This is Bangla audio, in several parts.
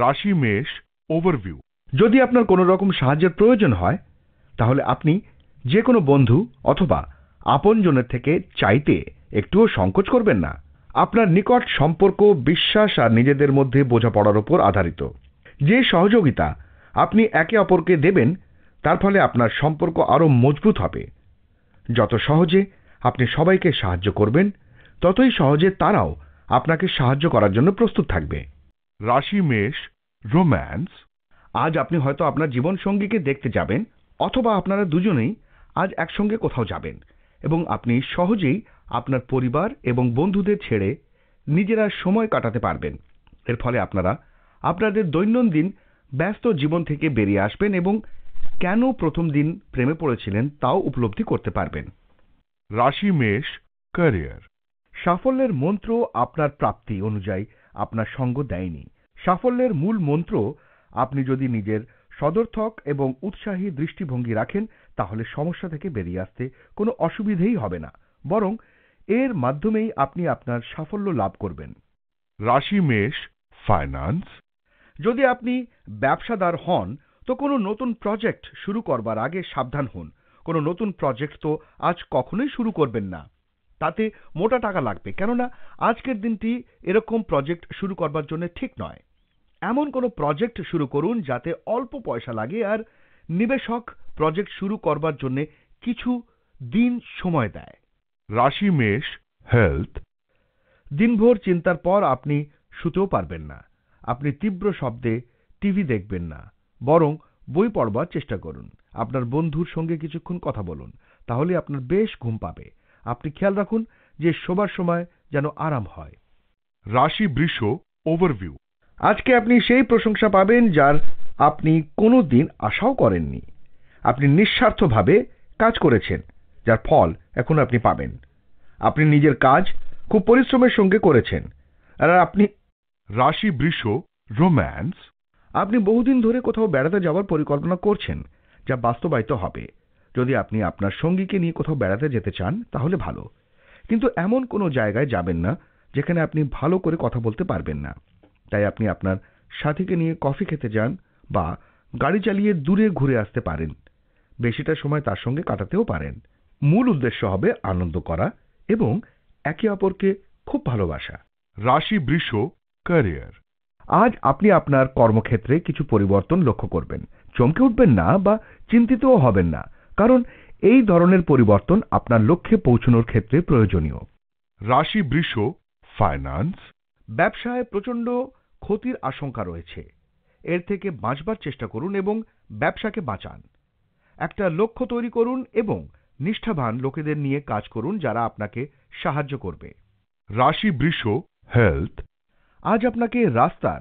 রাশি মেষ ওভারভিউ যদি আপনার কোনো রকম সাহায্যের প্রয়োজন হয় তাহলে আপনি যে কোনো বন্ধু অথবা আপনজনের থেকে চাইতে একটুও সংকোচ করবেন না আপনার নিকট সম্পর্ক বিশ্বাস আর নিজেদের মধ্যে বোঝাপড়ার ওপর আধারিত যে সহযোগিতা আপনি একে অপরকে দেবেন তার ফলে আপনার সম্পর্ক আরও মজবুত হবে যত সহজে আপনি সবাইকে সাহায্য করবেন ততই সহজে তারাও আপনাকে সাহায্য করার জন্য প্রস্তুত থাকবে রাশি মেষ রোম্যান্স আজ আপনি হয়তো আপনার জীবন সঙ্গীকে দেখতে যাবেন অথবা আপনারা দুজনেই আজ একসঙ্গে কোথাও যাবেন এবং আপনি সহজেই আপনার পরিবার এবং বন্ধুদের ছেড়ে নিজেরা সময় কাটাতে পারবেন এর ফলে আপনারা আপনাদের দৈনন্দিন ব্যস্ত জীবন থেকে বেরিয়ে আসবেন এবং কেন প্রথম দিন প্রেমে পড়েছিলেন তাও উপলব্ধি করতে পারবেন রাশি মেষ ক্যারিয়ার সাফল্যের মন্ত্র আপনার প্রাপ্তি অনুযায়ী আপনার সঙ্গ দেয়নি সাফল্যের মূল মন্ত্র আপনি যদি নিজের সদর্থক এবং উৎসাহী দৃষ্টিভঙ্গি রাখেন তাহলে সমস্যা থেকে বেরিয়ে আসতে কোনো অসুবিধেই হবে না বরং এর মাধ্যমেই আপনি আপনার সাফল্য লাভ করবেন রাশি মেষ ফাইন্যান্স যদি আপনি ব্যবসাদার হন তো কোনো নতুন প্রজেক্ট শুরু করবার আগে সাবধান হন কোনো নতুন প্রজেক্ট তো আজ কখনোই শুরু করবেন না তাতে মোটা টাকা লাগবে কেননা আজকের দিনটি এরকম প্রজেক্ট শুরু করবার জন্য ঠিক নয় এমন কোনো প্রজেক্ট শুরু করুন যাতে অল্প পয়সা লাগে আর নিবেশক প্রজেক্ট শুরু করবার জন্য কিছু দিন সময় দেয় রাশি মেষ হেলথ দিনভর চিন্তার পর আপনি শুতেও পারবেন না আপনি তীব্র শব্দে টিভি দেখবেন না বরং বই পড়বার চেষ্টা করুন আপনার বন্ধুর সঙ্গে কিছুক্ষণ কথা বলুন তাহলে আপনার বেশ ঘুম পাবে আপনি খেয়াল রাখুন যে শোবার সময় যেন আরাম হয় রাশি বৃষ ওভারভিউ আজকে আপনি সেই প্রশংসা পাবেন যার আপনি কোনো দিন আশাও করেননি আপনি নিঃস্বার্থভাবে কাজ করেছেন যার ফল এখন আপনি পাবেন আপনি নিজের কাজ খুব পরিশ্রমের সঙ্গে করেছেন আর আপনি রাশি বৃষ রোম্যান্স আপনি বহুদিন ধরে কোথাও বেড়াতে যাওয়ার পরিকল্পনা করছেন যা বাস্তবায়িত হবে যদি আপনি আপনার সঙ্গীকে নিয়ে কোথাও বেড়াতে যেতে চান তাহলে ভালো কিন্তু এমন কোনো জায়গায় যাবেন না যেখানে আপনি ভালো করে কথা বলতে পারবেন না তাই আপনি আপনার সাথীকে নিয়ে কফি খেতে যান বা গাড়ি চালিয়ে দূরে ঘুরে আসতে পারেন বেশিটা সময় তার সঙ্গে কাটাতেও পারেন মূল উদ্দেশ্য হবে আনন্দ করা এবং একে অপরকে খুব ভালোবাসা রাশি বৃষ ক্যারিয়ার আজ আপনি আপনার কর্মক্ষেত্রে কিছু পরিবর্তন লক্ষ্য করবেন চমকে উঠবেন না বা চিন্তিতও হবেন না কারণ এই ধরনের পরিবর্তন আপনার লক্ষ্যে পৌঁছনোর ক্ষেত্রে প্রয়োজনীয় রাশি বৃষ ফাইন্যান্স ব্যবসায় প্রচণ্ড ক্ষতির আশঙ্কা রয়েছে এর থেকে বাঁচবার চেষ্টা করুন এবং ব্যবসাকে বাঁচান একটা লক্ষ্য তৈরি করুন এবং নিষ্ঠাবান লোকেদের নিয়ে কাজ করুন যারা আপনাকে সাহায্য করবে রাশি বৃষ হেলথ আজ আপনাকে রাস্তার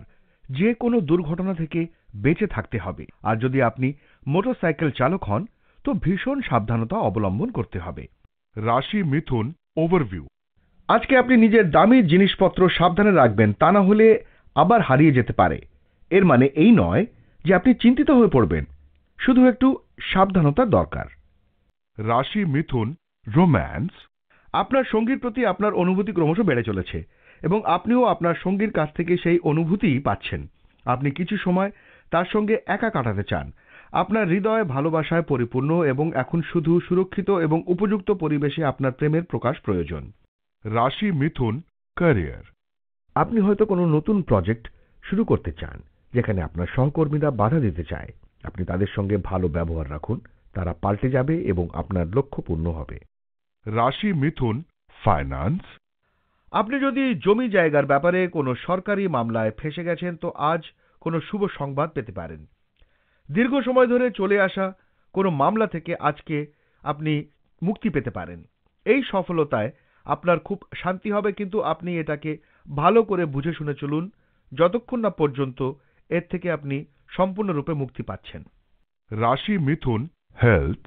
যে কোনো দুর্ঘটনা থেকে বেঁচে থাকতে হবে আর যদি আপনি মোটরসাইকেল চালক হন তো ভীষণ সাবধানতা অবলম্বন করতে হবে রাশি মিথুন ওভারভিউ আজকে আপনি নিজের দামি জিনিসপত্র সাবধানে রাখবেন তা না হলে আবার হারিয়ে যেতে পারে এর মানে এই নয় যে আপনি চিন্তিত হয়ে পড়বেন শুধু একটু সাবধানতা দরকার রাশি মিথুন রোম্যান্স আপনার সঙ্গীর প্রতি আপনার অনুভূতি ক্রমশ বেড়ে চলেছে এবং আপনিও আপনার সঙ্গীর কাছ থেকে সেই অনুভূতি পাচ্ছেন আপনি কিছু সময় তার সঙ্গে একা কাটাতে চান আপনার হৃদয় ভালোবাসায় পরিপূর্ণ এবং এখন শুধু সুরক্ষিত এবং উপযুক্ত পরিবেশে আপনার প্রেমের প্রকাশ প্রয়োজন রাশি মিথুন ক্যারিয়ার আপনি হয়তো কোনো নতুন প্রজেক্ট শুরু করতে চান যেখানে আপনার সহকর্মীরা বাধা দিতে চায় আপনি তাদের সঙ্গে ভালো ব্যবহার রাখুন তারা পাল্টে যাবে এবং আপনার লক্ষ্য পূর্ণ হবে রাশি মিথুন ফাইন্যান্স আপনি যদি জমি জায়গার ব্যাপারে কোনো সরকারি মামলায় ফেসে গেছেন তো আজ কোনো শুভ সংবাদ পেতে পারেন দীর্ঘ সময় ধরে চলে আসা কোনো মামলা থেকে আজকে আপনি মুক্তি পেতে পারেন এই সফলতায় আপনার খুব শান্তি হবে কিন্তু আপনি এটাকে ভালো করে বুঝে শুনে চলুন যতক্ষণ না পর্যন্ত এর থেকে আপনি সম্পূর্ণরূপে মুক্তি পাচ্ছেন রাশি মিথুন হেলথ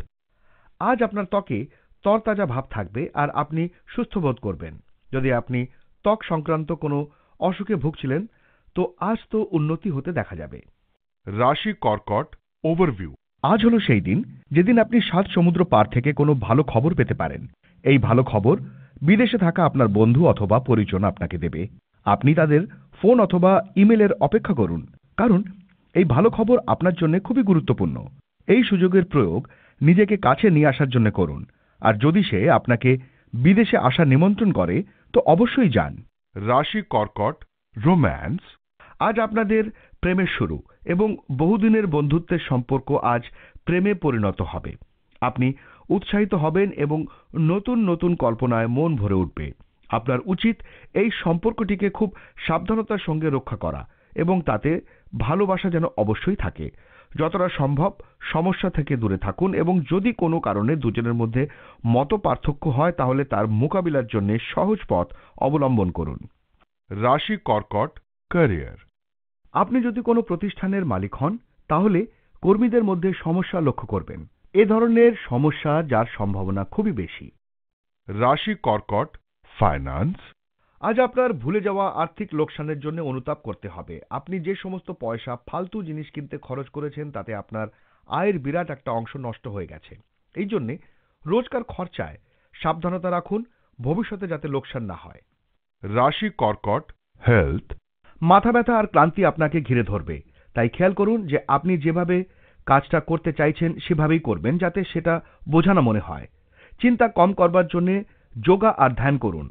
আজ আপনার ত্বকে তরতাজা ভাব থাকবে আর আপনি সুস্থ বোধ করবেন যদি আপনি ত্বক সংক্রান্ত কোনো অসুখে ভুগছিলেন তো আজ তো উন্নতি হতে দেখা যাবে রাশি কর্কট ওভারভিউ আজ হলো সেই দিন যেদিন আপনি সাত সমুদ্র পার থেকে কোনো ভালো খবর পেতে পারেন এই ভালো খবর বিদেশে থাকা আপনার বন্ধু অথবা পরিজন আপনাকে দেবে আপনি তাদের ফোন অথবা ইমেলের অপেক্ষা করুন কারণ এই ভালো খবর আপনার জন্য খুবই গুরুত্বপূর্ণ এই সুযোগের প্রয়োগ নিজেকে কাছে নিয়ে আসার জন্য করুন আর যদি সে আপনাকে বিদেশে আসা নিমন্ত্রণ করে তো অবশ্যই যান রাশি কর্কট রোম্যান্স আজ আপনাদের প্রেমের শুরু এবং বহুদিনের বন্ধুত্বের সম্পর্ক আজ প্রেমে পরিণত হবে আপনি উৎসাহিত হবেন এবং নতুন নতুন কল্পনায় মন ভরে উঠবে আপনার উচিত এই সম্পর্কটিকে খুব সাবধানতার সঙ্গে রক্ষা করা এবং তাতে ভালোবাসা যেন অবশ্যই থাকে যতটা সম্ভব সমস্যা থেকে দূরে থাকুন এবং যদি কোনো কারণে দুজনের মধ্যে মত পার্থক্য হয় তাহলে তার মোকাবিলার জন্য সহজ পথ অবলম্বন করুন রাশি কর্কট ক্যারিয়ার আপনি যদি কোনো প্রতিষ্ঠানের মালিক হন তাহলে কর্মীদের মধ্যে সমস্যা লক্ষ্য করবেন এ ধরনের সমস্যা যার সম্ভাবনা খুবই বেশি রাশি কর্কট ফাইন্যান্স আজ আপনার ভুলে যাওয়া আর্থিক লোকসানের জন্য অনুতাপ করতে হবে আপনি যে সমস্ত পয়সা ফালতু জিনিস কিনতে খরচ করেছেন তাতে আপনার আয়ের বিরাট একটা অংশ নষ্ট হয়ে গেছে এই জন্যে রোজকার খরচায় সাবধানতা রাখুন ভবিষ্যতে যাতে লোকসান না হয় রাশি কর্কট হেলথ মাথা ব্যথা আর ক্লান্তি আপনাকে ঘিরে ধরবে তাই খেয়াল করুন যে আপনি যেভাবে কাজটা করতে চাইছেন সেভাবেই করবেন যাতে সেটা বোঝানো মনে হয় চিন্তা কম করবার জন্য যোগা আর ধ্যান করুন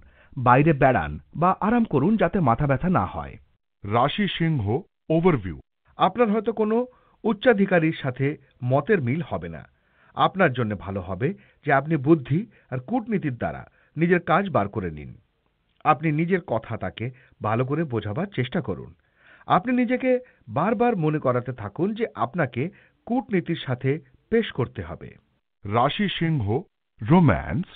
বাইরে বেড়ান বা আরাম করুন যাতে মাথা ব্যথা না হয় রাশি সিংহ ওভারভিউ আপনার হয়তো কোনো উচ্চাধিকারীর সাথে মতের মিল হবে না আপনার জন্য ভালো হবে যে আপনি বুদ্ধি আর কূটনীতির দ্বারা নিজের কাজ বার করে নিন আপনি নিজের কথা তাকে ভালো করে বোঝাবার চেষ্টা করুন আপনি নিজেকে বারবার মনে করাতে থাকুন যে আপনাকে কূটনীতির সাথে পেশ করতে হবে রাশি সিংহ রোম্যান্স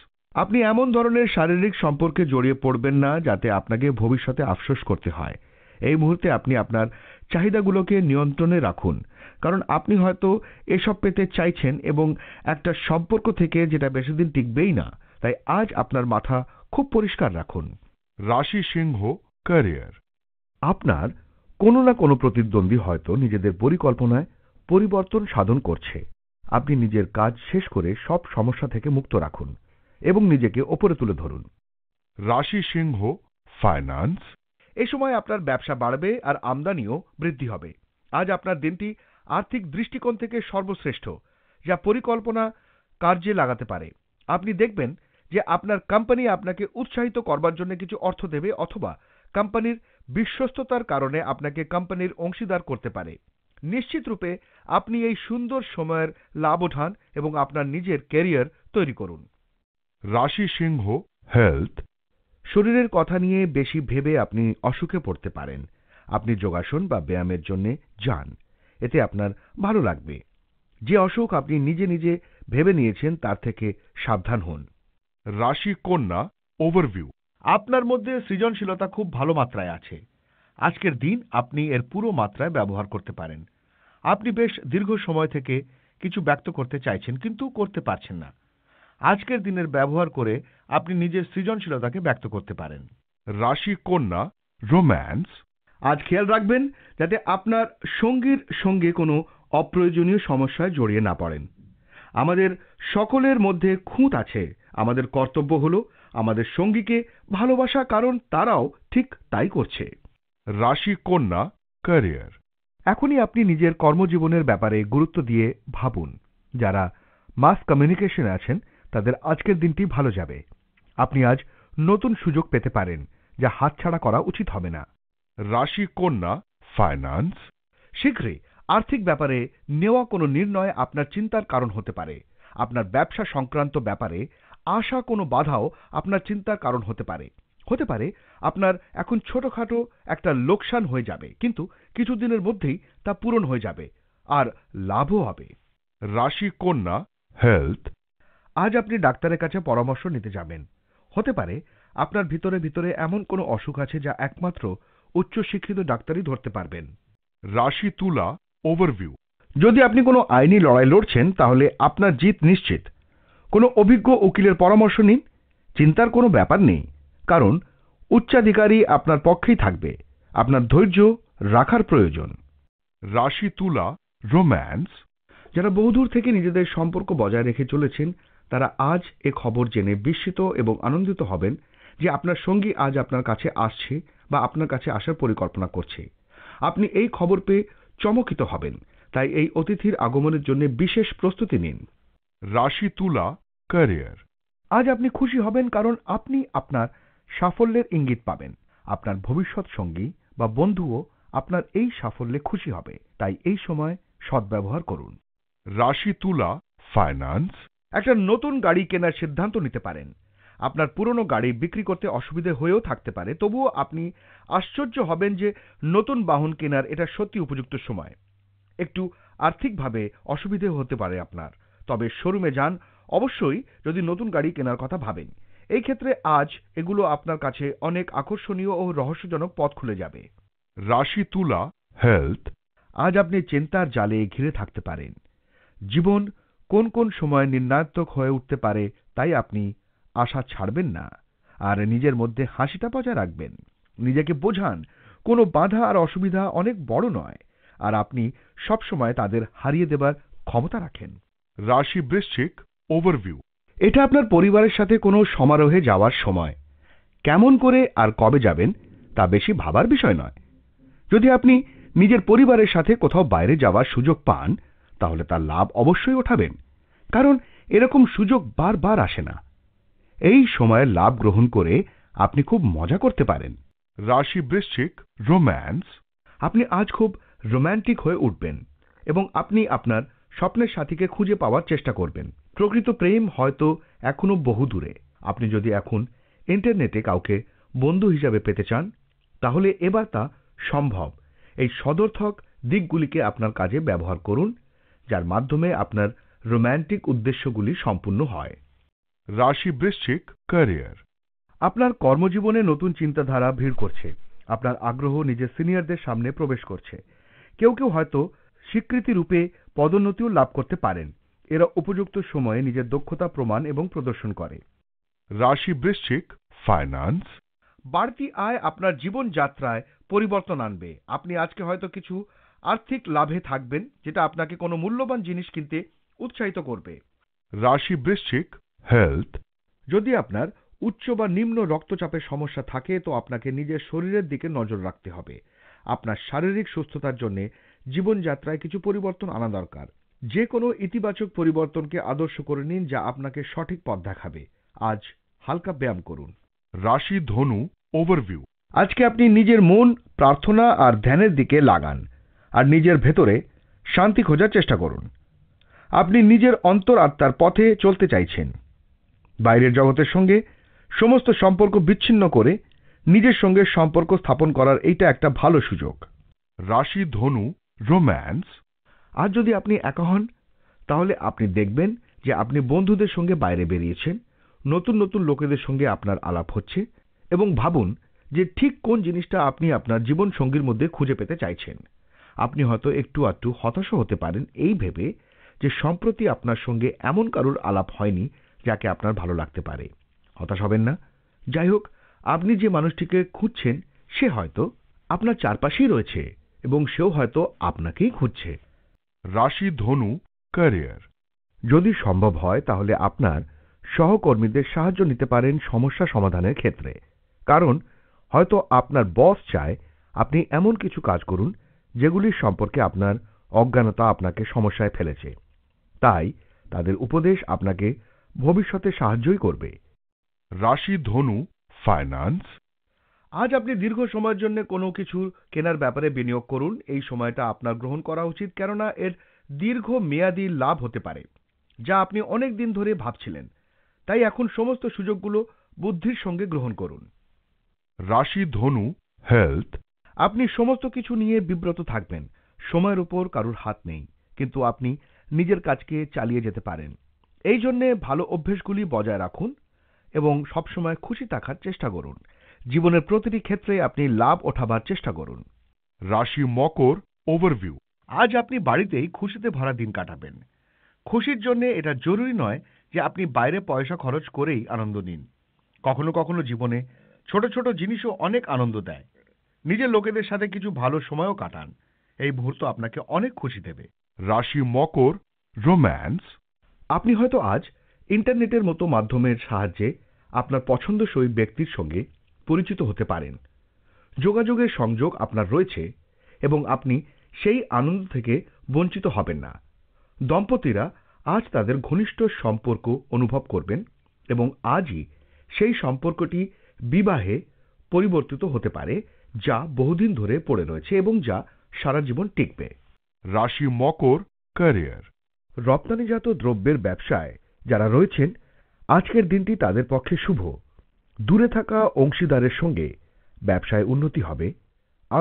আপনি এমন ধরনের শারীরিক সম্পর্কে জড়িয়ে পড়বেন না যাতে আপনাকে ভবিষ্যতে আফসোস করতে হয় এই মুহূর্তে আপনি আপনার চাহিদাগুলোকে নিয়ন্ত্রণে রাখুন কারণ আপনি হয়তো এসব পেতে চাইছেন এবং একটা সম্পর্ক থেকে যেটা বেশিদিন টিকবেই না তাই আজ আপনার মাথা খুব পরিষ্কার রাখুন রাশি সিংহ ক্যারিয়ার আপনার কোনো না কোনো প্রতিদ্বন্দ্বী হয়তো নিজেদের পরিকল্পনায় পরিবর্তন সাধন করছে আপনি নিজের কাজ শেষ করে সব সমস্যা থেকে মুক্ত রাখুন এবং নিজেকে ওপরে তুলে ধরুন রাশি সিংহ ফাইন্যান্স এ সময় আপনার ব্যবসা বাড়বে আর আমদানিও বৃদ্ধি হবে আজ আপনার দিনটি আর্থিক দৃষ্টিকোণ থেকে সর্বশ্রেষ্ঠ যা পরিকল্পনা কার্যে লাগাতে পারে আপনি দেখবেন যে আপনার কোম্পানি আপনাকে উৎসাহিত করবার জন্য কিছু অর্থ দেবে অথবা কোম্পানির বিশ্বস্ততার কারণে আপনাকে কোম্পানির অংশীদার করতে পারে নিশ্চিতরূপে আপনি এই সুন্দর সময়ের লাভ উঠান এবং আপনার নিজের ক্যারিয়ার তৈরি করুন রাশি সিংহ হেলথ শরীরের কথা নিয়ে বেশি ভেবে আপনি অসুখে পড়তে পারেন আপনি যোগাসন বা ব্যায়ামের জন্য যান এতে আপনার ভালো লাগবে যে অসুখ আপনি নিজে নিজে ভেবে নিয়েছেন তার থেকে সাবধান হন রাশি কন্যা ওভারভিউ আপনার মধ্যে সৃজনশীলতা খুব ভালো মাত্রায় আছে আজকের দিন আপনি এর পুরো মাত্রায় ব্যবহার করতে পারেন আপনি বেশ দীর্ঘ সময় থেকে কিছু ব্যক্ত করতে চাইছেন কিন্তু করতে পারছেন না আজকের দিনের ব্যবহার করে আপনি নিজের সৃজনশীলতাকে ব্যক্ত করতে পারেন রাশি কন্যা রোম্যান্স আজ খেয়াল রাখবেন যাতে আপনার সঙ্গীর সঙ্গে কোনো অপ্রয়োজনীয় সমস্যায় জড়িয়ে না পড়েন আমাদের সকলের মধ্যে খুঁত আছে আমাদের কর্তব্য হল আমাদের সঙ্গীকে ভালোবাসা কারণ তারাও ঠিক তাই করছে রাশি কন্যা ক্যারিয়ার এখনই আপনি নিজের কর্মজীবনের ব্যাপারে গুরুত্ব দিয়ে ভাবুন যারা মাস কমিউনিকেশনে আছেন তাদের আজকের দিনটি ভালো যাবে আপনি আজ নতুন সুযোগ পেতে পারেন যা হাতছাড়া করা উচিত হবে না রাশি কন্যা ফাইন্যান্স শীঘ্রই আর্থিক ব্যাপারে নেওয়া কোনো নির্ণয় আপনার চিন্তার কারণ হতে পারে আপনার ব্যবসা সংক্রান্ত ব্যাপারে আসা কোনো বাধাও আপনার চিন্তার কারণ হতে পারে হতে পারে আপনার এখন ছোটখাটো একটা লোকসান হয়ে যাবে কিন্তু কিছুদিনের মধ্যেই তা পূরণ হয়ে যাবে আর লাভও হবে রাশি কন্যা হেলথ আজ আপনি ডাক্তারের কাছে পরামর্শ নিতে যাবেন হতে পারে আপনার ভিতরে ভিতরে এমন কোনো অসুখ আছে যা একমাত্র উচ্চশিক্ষিত ডাক্তারই ধরতে পারবেন রাশি তুলা ওভারভিউ যদি আপনি কোনো আইনি লড়াই লড়ছেন তাহলে আপনার জিত নিশ্চিত কোনো অভিজ্ঞ উকিলের পরামর্শ নিন চিন্তার কোনো ব্যাপার নেই কারণ উচ্চাধিকারী আপনার পক্ষেই থাকবে আপনার ধৈর্য রাখার প্রয়োজন রাশি তুলা রোম্যান্স যারা বহুদূর থেকে নিজেদের সম্পর্ক বজায় রেখে চলেছেন তারা আজ এ খবর জেনে বিস্মিত এবং আনন্দিত হবেন যে আপনার সঙ্গী আজ আপনার কাছে আসছে বা আপনার কাছে আসার পরিকল্পনা করছে আপনি এই খবর পেয়ে চমকিত হবেন তাই এই অতিথির আগমনের জন্য বিশেষ প্রস্তুতি নিন রাশি তুলা ক্যারিয়ার আজ আপনি খুশি হবেন কারণ আপনি আপনার সাফল্যের ইঙ্গিত পাবেন আপনার ভবিষ্যৎ সঙ্গী বা বন্ধুও আপনার এই সাফল্যে খুশি হবে তাই এই সময় সদ্ব্যবহার করুন রাশি তুলা ফাইন্যান্স একটা নতুন গাড়ি কেনার সিদ্ধান্ত নিতে পারেন আপনার পুরনো গাড়ি বিক্রি করতে অসুবিধে হয়েও থাকতে পারে তবুও আপনি আশ্চর্য হবেন যে নতুন বাহন কেনার এটা সত্যি উপযুক্ত সময় একটু আর্থিকভাবে অসুবিধে হতে পারে আপনার তবে শোরুমে যান অবশ্যই যদি নতুন গাড়ি কেনার কথা ভাবেন এই ক্ষেত্রে আজ এগুলো আপনার কাছে অনেক আকর্ষণীয় ও রহস্যজনক পথ খুলে যাবে রাশি তুলা হেলথ আজ আপনি চিন্তার জালে ঘিরে থাকতে পারেন জীবন কোন কোন সময় নির্ণায়ক হয়ে উঠতে পারে তাই আপনি আশা ছাড়বেন না আর নিজের মধ্যে হাসিটা বজায় রাখবেন নিজেকে বোঝান কোনো বাধা আর অসুবিধা অনেক বড় নয় আর আপনি সবসময় তাদের হারিয়ে দেবার ক্ষমতা রাখেন রাশি বৃশ্চিক ওভারভিউ এটা আপনার পরিবারের সাথে কোনো সমারোহে যাওয়ার সময় কেমন করে আর কবে যাবেন তা বেশি ভাবার বিষয় নয় যদি আপনি নিজের পরিবারের সাথে কোথাও বাইরে যাওয়ার সুযোগ পান তাহলে তার লাভ অবশ্যই ওঠাবেন কারণ এরকম সুযোগ বারবার আসে না এই সময়ে লাভ গ্রহণ করে আপনি খুব মজা করতে পারেন রাশি বৃশ্চিক রোম্যান্স আপনি আজ খুব রোম্যান্টিক হয়ে উঠবেন এবং আপনি আপনার স্বপ্নের সাথীকে খুঁজে পাওয়ার চেষ্টা করবেন প্রকৃত প্রেম হয়তো এখনও বহু দূরে আপনি যদি এখন ইন্টারনেটে কাউকে বন্ধু হিসাবে পেতে চান তাহলে এবার তা সম্ভব এই সদর্থক দিকগুলিকে আপনার কাজে ব্যবহার করুন যার মাধ্যমে আপনার রোম্যান্টিক উদ্দেশ্যগুলি সম্পূর্ণ হয় রাশি বৃশ্চিক ক্যারিয়ার আপনার কর্মজীবনে নতুন চিন্তাধারা ভিড় করছে আপনার আগ্রহ নিজের সিনিয়রদের সামনে প্রবেশ করছে কেউ কেউ হয়তো স্বীকৃতি রূপে পদোন্নতিও লাভ করতে পারেন এরা উপযুক্ত সময়ে নিজের দক্ষতা প্রমাণ এবং প্রদর্শন করে রাশি বৃশ্চিক ফাইন্যান্স বাড়তি আয় আপনার জীবনযাত্রায় পরিবর্তন আনবে আপনি আজকে হয়তো কিছু আর্থিক লাভে থাকবেন যেটা আপনাকে কোনো মূল্যবান জিনিস কিনতে উৎসাহিত করবে রাশি বৃশ্চিক হেলথ যদি আপনার উচ্চ বা নিম্ন রক্তচাপের সমস্যা থাকে তো আপনাকে নিজের শরীরের দিকে নজর রাখতে হবে আপনার শারীরিক সুস্থতার জন্যে জীবনযাত্রায় কিছু পরিবর্তন আনা দরকার যে কোনো ইতিবাচক পরিবর্তনকে আদর্শ করে নিন যা আপনাকে সঠিক পথ দেখাবে আজ হালকা ব্যায়াম করুন রাশি ধনু ওভারভিউ আজকে আপনি নিজের মন প্রার্থনা আর ধ্যানের দিকে লাগান আর নিজের ভেতরে শান্তি খোঁজার চেষ্টা করুন আপনি নিজের অন্তরাত্মার পথে চলতে চাইছেন বাইরের জগতের সঙ্গে সমস্ত সম্পর্ক বিচ্ছিন্ন করে নিজের সঙ্গে সম্পর্ক স্থাপন করার এইটা একটা ভালো সুযোগ রাশি ধনু রোম্যান্স আর যদি আপনি একা হন তাহলে আপনি দেখবেন যে আপনি বন্ধুদের সঙ্গে বাইরে বেরিয়েছেন নতুন নতুন লোকেদের সঙ্গে আপনার আলাপ হচ্ছে এবং ভাবুন যে ঠিক কোন জিনিসটা আপনি আপনার জীবন সঙ্গীর মধ্যে খুঁজে পেতে চাইছেন আপনি হয়তো একটু আধটু হতাশ হতে পারেন এই ভেবে যে সম্প্রতি আপনার সঙ্গে এমন কারুর আলাপ হয়নি যাকে আপনার ভালো লাগতে পারে হতাশ হবেন না যাই হোক আপনি যে মানুষটিকে খুঁজছেন সে হয়তো আপনার চারপাশেই রয়েছে এবং সেও হয়তো আপনাকেই খুঁজছে রাশি ধনু ক্যারিয়ার যদি সম্ভব হয় তাহলে আপনার সহকর্মীদের সাহায্য নিতে পারেন সমস্যা সমাধানের ক্ষেত্রে কারণ হয়তো আপনার বস চায় আপনি এমন কিছু কাজ করুন যেগুলির সম্পর্কে আপনার অজ্ঞানতা আপনাকে সমস্যায় ফেলেছে তাই তাদের উপদেশ আপনাকে ভবিষ্যতে সাহায্যই করবে রাশি ধনু ফাইন্যান্স আজ আপনি দীর্ঘ সময়ের জন্য কোনো কিছু কেনার ব্যাপারে বিনিয়োগ করুন এই সময়টা আপনার গ্রহণ করা উচিত কেননা এর দীর্ঘ মেয়াদী লাভ হতে পারে যা আপনি অনেক দিন ধরে ভাবছিলেন তাই এখন সমস্ত সুযোগগুলো বুদ্ধির সঙ্গে গ্রহণ করুন রাশি ধনু হেলথ আপনি সমস্ত কিছু নিয়ে বিব্রত থাকবেন সময়ের উপর কারুর হাত নেই কিন্তু আপনি নিজের কাজকে চালিয়ে যেতে পারেন এই জন্যে ভালো অভ্যেসগুলি বজায় রাখুন এবং সবসময় খুশি থাকার চেষ্টা করুন জীবনের প্রতিটি ক্ষেত্রে আপনি লাভ ওঠাবার চেষ্টা করুন রাশি মকর ওভারভিউ আজ আপনি বাড়িতেই খুশিতে ভরা দিন কাটাবেন খুশির জন্য এটা জরুরি নয় যে আপনি বাইরে পয়সা খরচ করেই আনন্দ নিন কখনো কখনো জীবনে ছোট ছোট জিনিসও অনেক আনন্দ দেয় নিজের লোকেদের সাথে কিছু ভালো সময়ও কাটান এই মুহূর্ত আপনাকে অনেক খুশি দেবে রাশি মকর রোম্যান্স আপনি হয়তো আজ ইন্টারনেটের মতো মাধ্যমের সাহায্যে আপনার পছন্দসই ব্যক্তির সঙ্গে পরিচিত হতে পারেন যোগাযোগের সংযোগ আপনার রয়েছে এবং আপনি সেই আনন্দ থেকে বঞ্চিত হবেন না দম্পতিরা আজ তাদের ঘনিষ্ঠ সম্পর্ক অনুভব করবেন এবং আজই সেই সম্পর্কটি বিবাহে পরিবর্তিত হতে পারে যা বহুদিন ধরে পড়ে রয়েছে এবং যা সারা জীবন টিকবে রাশি মকর ক্যারিয়ার রপ্তানিজাত দ্রব্যের ব্যবসায় যারা রয়েছেন আজকের দিনটি তাদের পক্ষে শুভ দূরে থাকা অংশীদারের সঙ্গে ব্যবসায় উন্নতি হবে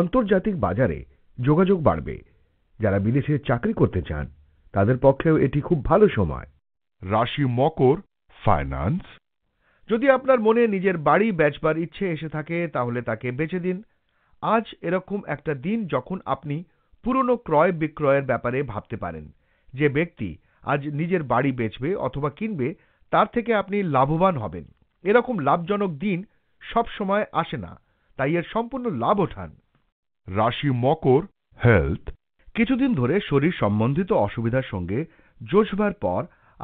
আন্তর্জাতিক বাজারে যোগাযোগ বাড়বে যারা বিদেশে চাকরি করতে চান তাদের পক্ষেও এটি খুব ভালো সময় রাশি মকর ফাইন্যান্স যদি আপনার মনে নিজের বাড়ি বেচবার ইচ্ছে এসে থাকে তাহলে তাকে বেছে দিন আজ এরকম একটা দিন যখন আপনি পুরনো ক্রয় বিক্রয়ের ব্যাপারে ভাবতে পারেন যে ব্যক্তি আজ নিজের বাড়ি বেচবে অথবা কিনবে তার থেকে আপনি লাভবান হবেন এরকম লাভজনক দিন সব সময় আসে না তাই এর সম্পূর্ণ লাভ ওঠান রাশি মকর হেলথ কিছুদিন ধরে শরীর সম্বন্ধিত অসুবিধার সঙ্গে জোশবার পর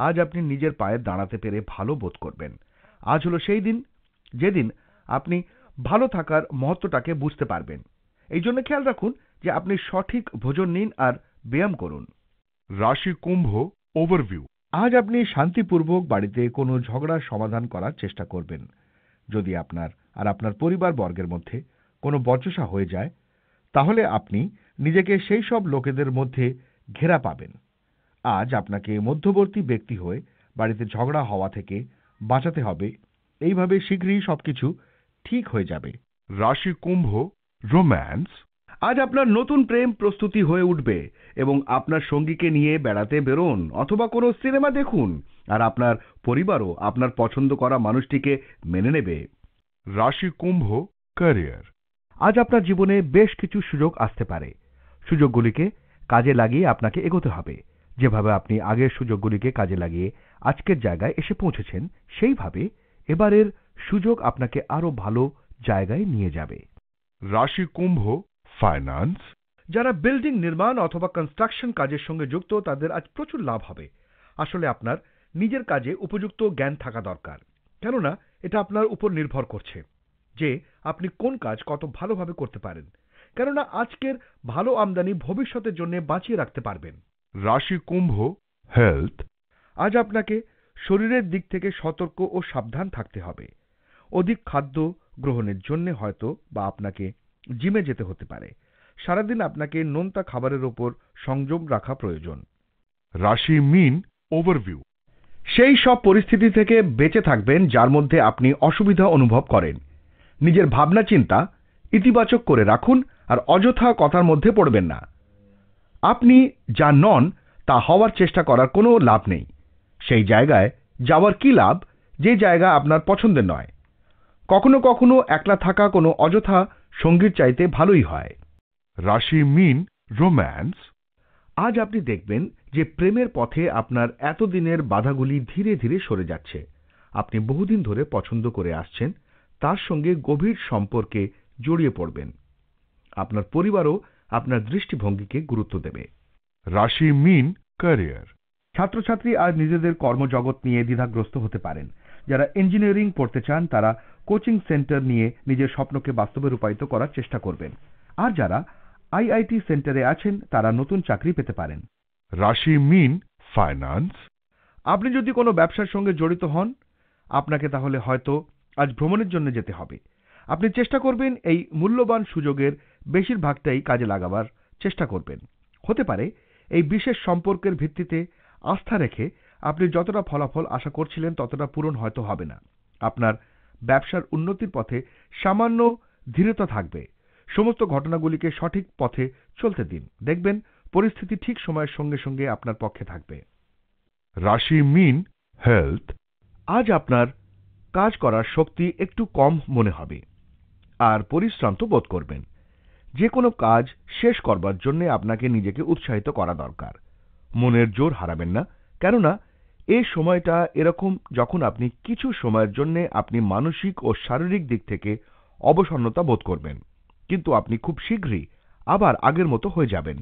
আজ আপনি নিজের পায়ে দাঁড়াতে পেরে ভালো বোধ করবেন আজ হলো সেই দিন যেদিন আপনি ভালো থাকার মহত্বটাকে বুঝতে পারবেন এই জন্য খেয়াল রাখুন যে আপনি সঠিক ভোজন নিন আর ব্যায়াম করুন রাশি কুম্ভ ওভারভিউ আজ আপনি শান্তিপূর্বক বাড়িতে কোনো ঝগড়ার সমাধান করার চেষ্টা করবেন যদি আপনার আর আপনার পরিবার বর্গের মধ্যে কোনো বচসা হয়ে যায় তাহলে আপনি নিজেকে সেই সব লোকেদের মধ্যে ঘেরা পাবেন আজ আপনাকে মধ্যবর্তী ব্যক্তি হয়ে বাড়িতে ঝগড়া হওয়া থেকে বাঁচাতে হবে এইভাবে শীঘ্রই সবকিছু ঠিক হয়ে যাবে রাশি কুম্ভ রোম্যান্স আজ আপনার নতুন প্রেম প্রস্তুতি হয়ে উঠবে এবং আপনার সঙ্গীকে নিয়ে বেড়াতে বেরোন অথবা কোনো সিনেমা দেখুন আর আপনার পরিবারও আপনার পছন্দ করা মানুষটিকে মেনে নেবে রাশি কুম্ভ ক্যারিয়ার আজ আপনার জীবনে বেশ কিছু সুযোগ আসতে পারে সুযোগগুলিকে কাজে লাগিয়ে আপনাকে এগোতে হবে যেভাবে আপনি আগের সুযোগগুলিকে কাজে লাগিয়ে আজকের জায়গায় এসে পৌঁছেছেন সেইভাবে এবারের সুযোগ আপনাকে আরও ভালো জায়গায় নিয়ে যাবে রাশি কুম্ভ ফাইন্যান্স যারা বিল্ডিং নির্মাণ অথবা কনস্ট্রাকশন কাজের সঙ্গে যুক্ত তাদের আজ প্রচুর লাভ হবে আসলে আপনার নিজের কাজে উপযুক্ত জ্ঞান থাকা দরকার কেননা এটা আপনার উপর নির্ভর করছে যে আপনি কোন কাজ কত ভালোভাবে করতে পারেন কেননা আজকের ভালো আমদানি ভবিষ্যতের জন্য বাঁচিয়ে রাখতে পারবেন রাশি কুম্ভ হেলথ আজ আপনাকে শরীরের দিক থেকে সতর্ক ও সাবধান থাকতে হবে অধিক খাদ্য গ্রহণের জন্য হয়তো বা আপনাকে জিমে যেতে হতে পারে সারাদিন আপনাকে নোনতা খাবারের ওপর সংযম রাখা প্রয়োজন রাশি মিন ওভারভিউ সেই সব পরিস্থিতি থেকে বেঁচে থাকবেন যার মধ্যে আপনি অসুবিধা অনুভব করেন নিজের ভাবনা চিন্তা ইতিবাচক করে রাখুন আর অযথা কথার মধ্যে পড়বেন না আপনি যা নন তা হওয়ার চেষ্টা করার কোনো লাভ নেই সেই জায়গায় যাওয়ার কি লাভ যে জায়গা আপনার পছন্দের নয় কখনো কখনো একলা থাকা কোনো অযথা সঙ্গীর চাইতে ভালোই হয় রাশি মিন রোম্যান্স আজ আপনি দেখবেন যে প্রেমের পথে আপনার এতদিনের বাধাগুলি ধীরে ধীরে সরে যাচ্ছে আপনি বহুদিন ধরে পছন্দ করে আসছেন তার সঙ্গে গভীর সম্পর্কে জড়িয়ে পড়বেন আপনার পরিবারও আপনার দৃষ্টিভঙ্গিকে গুরুত্ব দেবে রাশি মিন ক্যারিয়ার ছাত্রছাত্রী আজ নিজেদের কর্মজগৎ নিয়ে দ্বিধাগ্রস্ত হতে পারেন যারা ইঞ্জিনিয়ারিং পড়তে চান তারা কোচিং সেন্টার নিয়ে নিজের স্বপ্নকে বাস্তবে রূপায়িত করার চেষ্টা করবেন আর যারা আইআইটি সেন্টারে আছেন তারা নতুন চাকরি পেতে পারেন রাশি মিন ফাইন্যান্স আপনি যদি কোনো ব্যবসার সঙ্গে জড়িত হন আপনাকে তাহলে হয়তো আজ ভ্রমণের জন্য যেতে হবে আপনি চেষ্টা করবেন এই মূল্যবান সুযোগের বেশিরভাগটাই কাজে লাগাবার চেষ্টা করবেন হতে পারে এই বিশেষ সম্পর্কের ভিত্তিতে আস্থা রেখে আপনি যতটা ফলাফল আশা করছিলেন ততটা পূরণ হয়তো হবে না আপনার ব্যবসার উন্নতির পথে সামান্য ধীরতা থাকবে সমস্ত ঘটনাগুলিকে সঠিক পথে চলতে দিন দেখবেন পরিস্থিতি ঠিক সময়ের সঙ্গে সঙ্গে আপনার পক্ষে থাকবে রাশি মিন হেলথ আজ আপনার কাজ করার শক্তি একটু কম মনে হবে আর পরিশ্রান্ত বোধ করবেন যে কোনো কাজ শেষ করবার জন্য আপনাকে নিজেকে উৎসাহিত করা দরকার মনের জোর হারাবেন না কেননা এ সময়টা এরকম যখন আপনি কিছু সময়ের জন্য আপনি মানসিক ও শারীরিক দিক থেকে অবসন্নতা বোধ করবেন কিন্তু আপনি খুব শীঘ্রই আবার আগের মতো হয়ে যাবেন